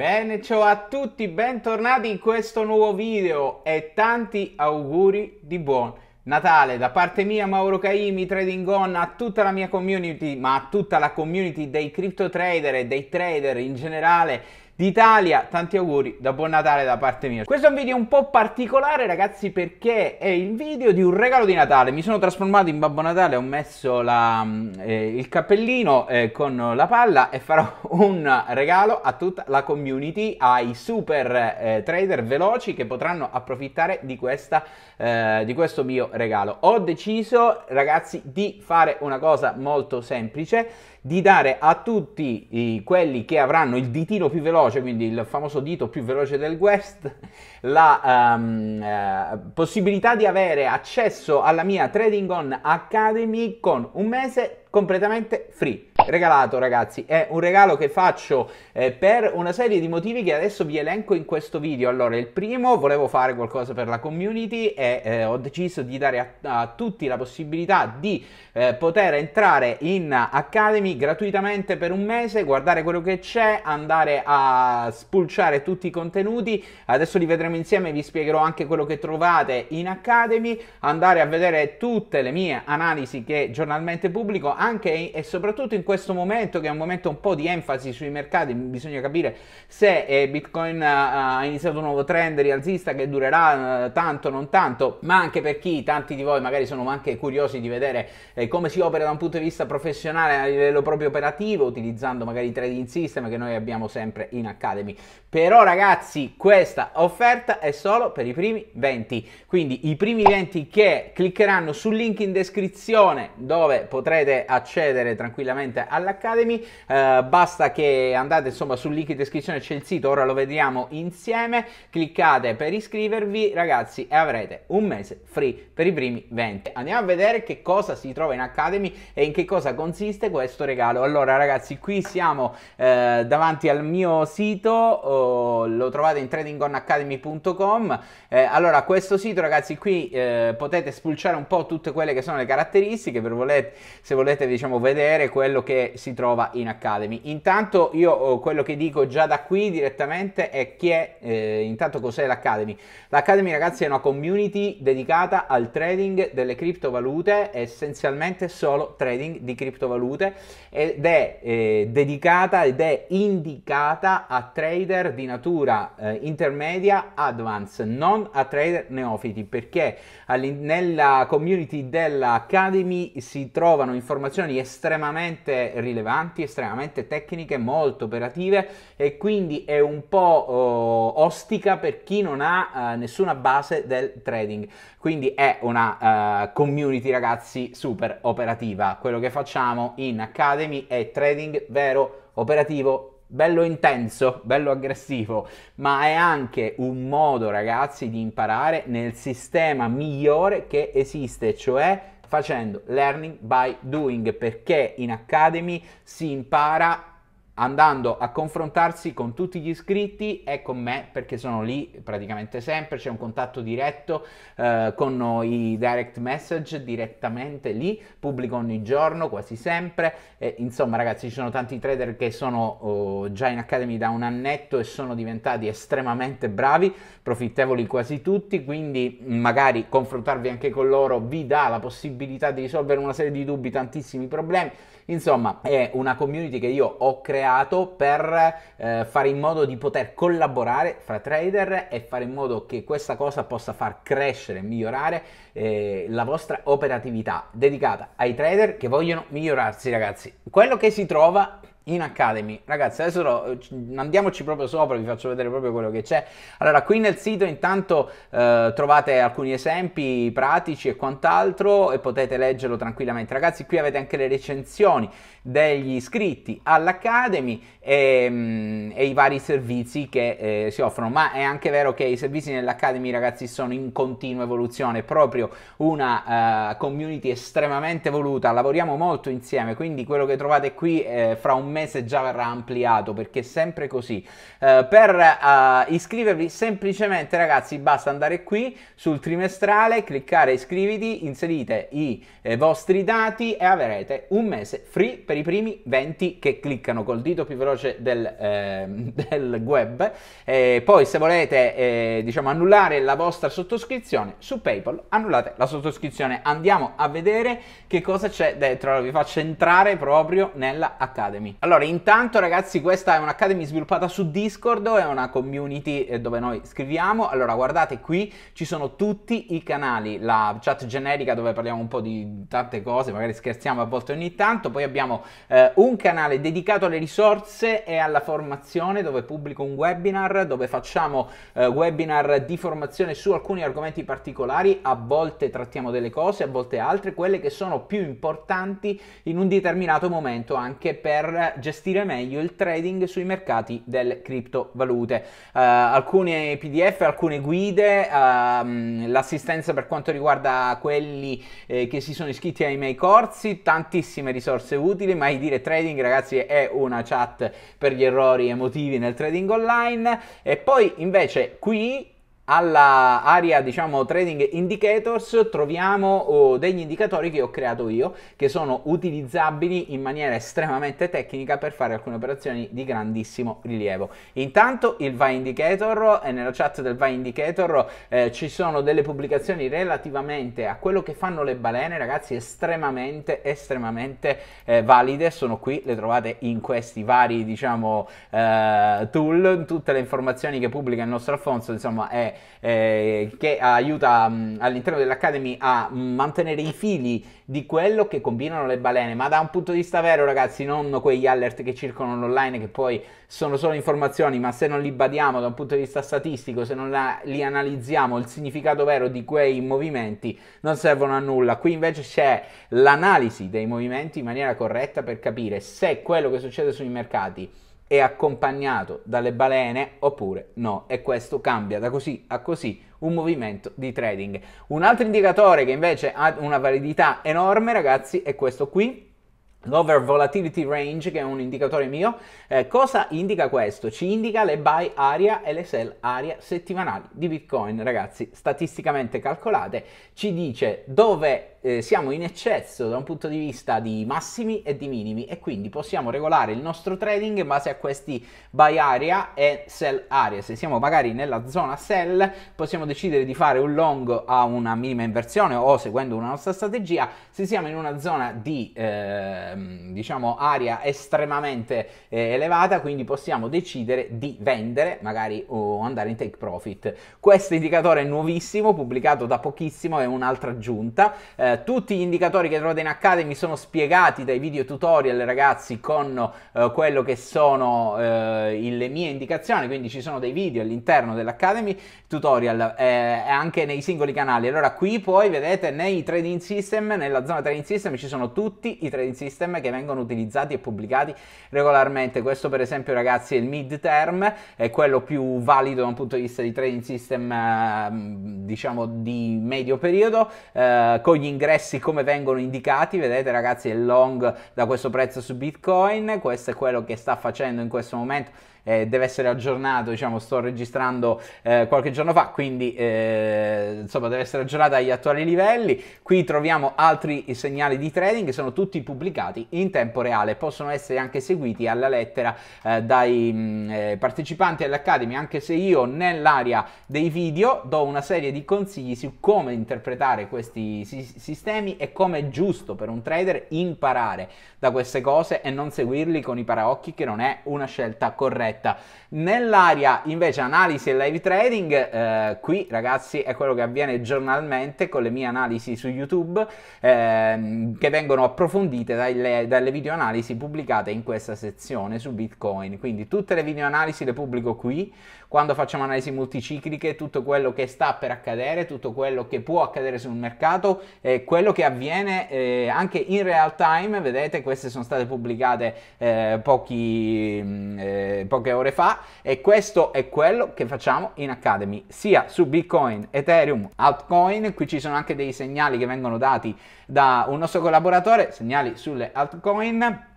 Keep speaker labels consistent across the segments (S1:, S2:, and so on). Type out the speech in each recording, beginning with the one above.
S1: Bene, ciao a tutti, bentornati in questo nuovo video e tanti auguri di buon Natale da parte mia Mauro Caimi, Trading On, a tutta la mia community, ma a tutta la community dei crypto trader e dei trader in generale d'Italia. Tanti auguri da buon Natale da parte mia. Questo è un video un po' particolare ragazzi perché è il video di un regalo di Natale. Mi sono trasformato in Babbo Natale, ho messo la, mm, eh, il cappellino eh, con la palla e farò un regalo a tutta la community, ai super eh, trader veloci che potranno approfittare di, questa, eh, di questo mio regalo. Ho deciso ragazzi di fare una cosa molto semplice di dare a tutti i, quelli che avranno il ditino più veloce, quindi il famoso dito più veloce del West, la um, eh, possibilità di avere accesso alla mia Trading On Academy con un mese completamente free. Regalato ragazzi, è un regalo che faccio eh, per una serie di motivi che adesso vi elenco in questo video. Allora, il primo, volevo fare qualcosa per la community e eh, ho deciso di dare a, a, tutti la possibilità di eh, poter entrare in Academy gratuitamente per un mese, guardare quello che c'è, andare a spulciare tutti i contenuti. Adesso li vedremo insieme, vi spiegherò anche quello che trovate in Academy, andare a vedere tutte le mie analisi che giornalmente pubblico anche e soprattutto in questo momento che è un momento un po' di enfasi sui mercati, bisogna capire se eh, Bitcoin ha iniziato un nuovo trend rialzista che durerà eh, tanto, non tanto, ma anche per chi, tanti di voi magari sono anche curiosi di vedere eh, come si opera da un punto di vista professionale a livello proprio operativo, utilizzando magari i trading system che noi abbiamo sempre in Academy. Però ragazzi, questa offerta è solo per i primi 20, quindi i primi 20 che cliccheranno sul link in descrizione dove potrete accedere tranquillamente all'Academy, eh, basta che andate insomma sul link in descrizione c'è il sito, ora lo vediamo insieme, cliccate per iscrivervi ragazzi e avrete un mese free per i primi 20. Andiamo a vedere che cosa si trova in Academy e in che cosa consiste questo regalo. Allora ragazzi qui siamo eh, davanti al mio sito, oh, lo trovate in tradingonacademy.com, eh, allora questo sito ragazzi qui eh, potete spulciare un po' tutte quelle che sono le caratteristiche, per volete, se volete potete diciamo vedere quello che si trova in Academy. Intanto io oh, quello che dico già da qui direttamente è chi è, eh, intanto cos'è l'Academy. L'Academy ragazzi è una community dedicata al trading delle criptovalute, essenzialmente solo trading di criptovalute ed è eh, dedicata ed è indicata a trader di natura eh, intermedia advanced, non a trader neofiti perché nella community dell'Academy si trovano informazioni informazioni estremamente rilevanti, estremamente tecniche, molto operative e quindi è un po' uh, ostica per chi non ha uh, nessuna base del trading. Quindi è una uh, community ragazzi super operativa. Quello che facciamo in Academy è trading vero, operativo, bello intenso, bello aggressivo, ma è anche un modo, ragazzi, di imparare nel sistema migliore che esiste, cioè facendo learning by doing perché in Academy si impara andando a confrontarsi con tutti gli iscritti e con me perché sono lì praticamente sempre, c'è un contatto diretto eh, con i direct message direttamente lì, pubblico ogni giorno, quasi sempre, e, insomma ragazzi ci sono tanti trader che sono oh, già in Academy da un annetto e sono diventati estremamente bravi, profittevoli quasi tutti, quindi mm, magari confrontarvi anche con loro vi dà la possibilità di risolvere una serie di dubbi, tantissimi problemi Insomma, è una community che io ho creato per eh, fare in modo di poter collaborare fra trader e fare in modo che questa cosa possa far crescere, e migliorare eh, la vostra operatività dedicata ai trader che vogliono migliorarsi, ragazzi. Quello che si trova in Academy. Ragazzi, adesso lo, eh, andiamoci proprio sopra, vi faccio vedere proprio quello che c'è. Allora, qui nel sito intanto eh, trovate alcuni esempi pratici e quant'altro e potete leggerlo tranquillamente. Ragazzi, qui avete anche le recensioni degli iscritti all'Academy e, mm, e i vari servizi che eh, si offrono, ma è anche vero che i servizi nell'Academy, ragazzi, sono in continua evoluzione, è proprio una uh, community estremamente evoluta, lavoriamo molto insieme, quindi quello che trovate qui eh, fra un mese già verrà ampliato perché è sempre così. Eh, per eh, iscrivervi semplicemente ragazzi basta andare qui sul trimestrale, cliccare iscriviti, inserite i eh, vostri dati e avrete un mese free per i primi 20 che cliccano col dito più veloce del, ehm, del web. poi se volete eh, diciamo annullare la vostra sottoscrizione su PayPal annullate la sottoscrizione. Andiamo a vedere che cosa c'è dentro. Allora vi faccio entrare proprio nella Academy. Allora, intanto ragazzi, questa è un'Academy sviluppata su Discord, è una community eh, dove noi scriviamo. Allora, guardate qui, ci sono tutti i canali, la chat generica dove parliamo un po' di tante cose, magari scherziamo a volte ogni tanto, poi abbiamo eh, un canale dedicato alle risorse e alla formazione dove pubblico un webinar, dove facciamo eh, webinar di formazione su alcuni argomenti particolari, a volte trattiamo delle cose, a volte altre, quelle che sono più importanti in un determinato momento anche per gestire meglio il trading sui mercati delle criptovalute. Uh, eh, alcune PDF, alcune guide, uh, l'assistenza per quanto riguarda quelli eh, che si sono iscritti ai miei corsi, tantissime risorse utili, mai dire trading ragazzi è una chat per gli errori emotivi nel trading online e poi invece qui alla area diciamo trading indicators troviamo oh, degli indicatori che ho creato io che sono utilizzabili in maniera estremamente tecnica per fare alcune operazioni di grandissimo rilievo intanto il VAI indicator e eh, nella chat del VAI indicator eh, ci sono delle pubblicazioni relativamente a quello che fanno le balene ragazzi estremamente estremamente eh, valide sono qui le trovate in questi vari diciamo eh, tool tutte le informazioni che pubblica il nostro Alfonso insomma è eh, che aiuta mh, mm, all'interno dell'Academy a mantenere i fili di quello che combinano le balene, ma da un punto di vista vero ragazzi, non quegli alert che circolano online che poi sono solo informazioni, ma se non li badiamo da un punto di vista statistico, se non la, li analizziamo il significato vero di quei movimenti, non servono a nulla. Qui invece c'è l'analisi dei movimenti in maniera corretta per capire se quello che succede sui mercati è accompagnato dalle balene oppure no e questo cambia da così a così un movimento di trading. Un altro indicatore che invece ha una validità enorme ragazzi è questo qui L'over volatility range, che è un indicatore mio, eh, cosa indica questo? Ci indica le buy area e le sell area settimanali di Bitcoin, ragazzi, statisticamente calcolate, ci dice dove eh, siamo in eccesso da un punto di vista di massimi e di minimi e quindi possiamo regolare il nostro trading in base a questi buy area e sell area. Se siamo magari nella zona sell possiamo decidere di fare un long a una minima inversione o seguendo una nostra strategia. Se siamo in una zona di eh, diciamo area estremamente eh, elevata quindi possiamo decidere di vendere magari o andare in take profit. Questo indicatore è nuovissimo, pubblicato da pochissimo, è un'altra aggiunta. Eh, eh, tutti gli indicatori che trovate in Academy sono spiegati dai video tutorial ragazzi con eh, quello che sono eh, le mie indicazioni, quindi ci sono dei video all'interno dell'Academy tutorial eh, e anche nei singoli canali. Allora qui poi vedete nei trading system, nella zona trading system ci sono tutti i trading system che vengono utilizzati e pubblicati regolarmente. Questo per esempio ragazzi è il mid term, è quello più valido da un punto di vista di trading system eh, diciamo di medio periodo eh, con gli ingressi come vengono indicati, vedete ragazzi è long da questo prezzo su Bitcoin, questo è quello che sta facendo in questo momento eh, deve essere aggiornato, diciamo, sto registrando eh, qualche giorno fa, quindi eh, insomma deve essere aggiornato agli attuali livelli. Qui troviamo altri segnali di trading sono tutti pubblicati in tempo reale, possono essere anche seguiti alla lettera eh, dai mh, mm, eh, partecipanti all'Academy, anche se io nell'area dei video do una serie di consigli su come interpretare questi si- sistemi e come è giusto per un trader imparare da queste cose e non seguirli con i paraocchi che non è una scelta corretta diretta. Nell'area invece analisi e live trading, eh, qui ragazzi è quello che avviene giornalmente con le mie analisi su YouTube eh, che vengono approfondite dalle, dalle analisi pubblicate in questa sezione su Bitcoin. Quindi tutte le video analisi le pubblico qui, quando facciamo analisi multicicliche, tutto quello che sta per accadere, tutto quello che può accadere sul mercato e eh, quello che avviene eh, anche in real time, vedete queste sono state pubblicate eh, pochi mm, eh, poche ore fa e questo è quello che facciamo in Academy, sia su Bitcoin, Ethereum, altcoin, qui ci sono anche dei segnali che vengono dati da un nostro collaboratore, segnali sulle altcoin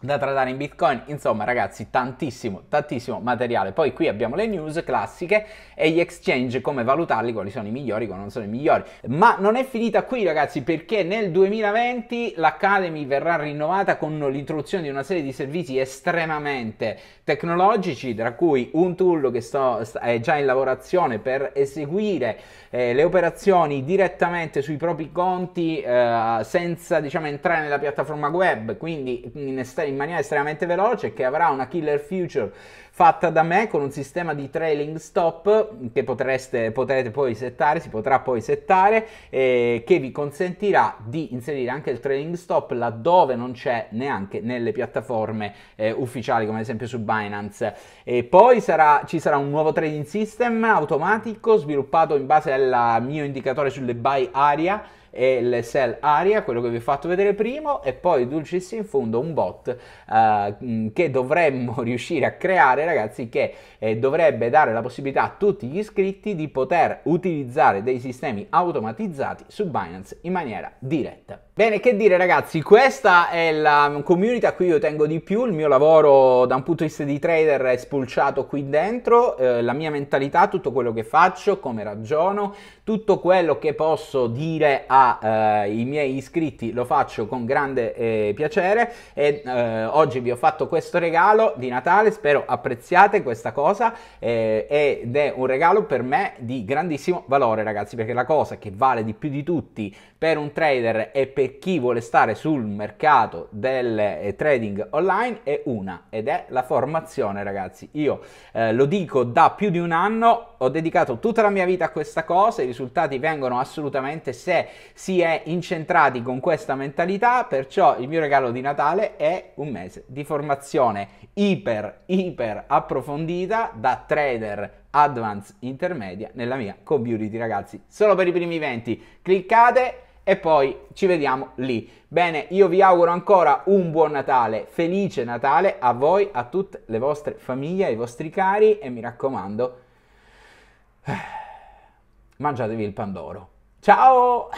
S1: da tradare in bitcoin insomma ragazzi tantissimo tantissimo materiale poi qui abbiamo le news classiche e gli exchange come valutarli quali sono i migliori quali non sono i migliori ma non è finita qui ragazzi perché nel 2020 l'academy verrà rinnovata con l'introduzione di una serie di servizi estremamente tecnologici tra cui un tool che sto, è già in lavorazione per eseguire eh, le operazioni direttamente sui propri conti eh, senza diciamo entrare nella piattaforma web quindi in esterno in maniera estremamente veloce che avrà una killer future fatta da me con un sistema di trailing stop che potreste, potrete poi settare, si potrà poi settare, eh, che vi consentirà di inserire anche il trailing stop laddove non c'è neanche nelle piattaforme eh, ufficiali come ad esempio su Binance. E poi sarà, ci sarà un nuovo trading system automatico sviluppato in base al mio indicatore sulle buy area e il Cell Aria, quello che vi ho fatto vedere prima, e poi Dulcis in fondo un bot eh, mm, che dovremmo riuscire a creare, ragazzi, che eh, dovrebbe dare la possibilità a tutti gli iscritti di poter utilizzare dei sistemi automatizzati su Binance in maniera diretta. Bene, che dire ragazzi, questa è la community a cui io tengo di più, il mio lavoro da un punto di vista di trader è spulciato qui dentro, eh, la mia mentalità, tutto quello che faccio, come ragiono, tutto quello che posso dire a ai eh, miei iscritti lo faccio con grande eh, piacere e eh, oggi vi ho fatto questo regalo di Natale, spero apprezziate questa cosa eh, ed è un regalo per me di grandissimo valore ragazzi perché la cosa che vale di più di tutti per un trader e per chi vuole stare sul mercato del eh, trading online è una ed è la formazione ragazzi io eh, lo dico da più di un anno ho dedicato tutta la mia vita a questa cosa i risultati vengono assolutamente se si è incentrati con questa mentalità, perciò il mio regalo di Natale è un mese di formazione iper, iper approfondita da trader advanced intermedia nella mia community ragazzi, solo per i primi 20, cliccate e poi ci vediamo lì. Bene, io vi auguro ancora un buon Natale, felice Natale a voi, a tutte le vostre famiglie, ai vostri cari e mi raccomando, eh, mangiatevi il pandoro. Ciao!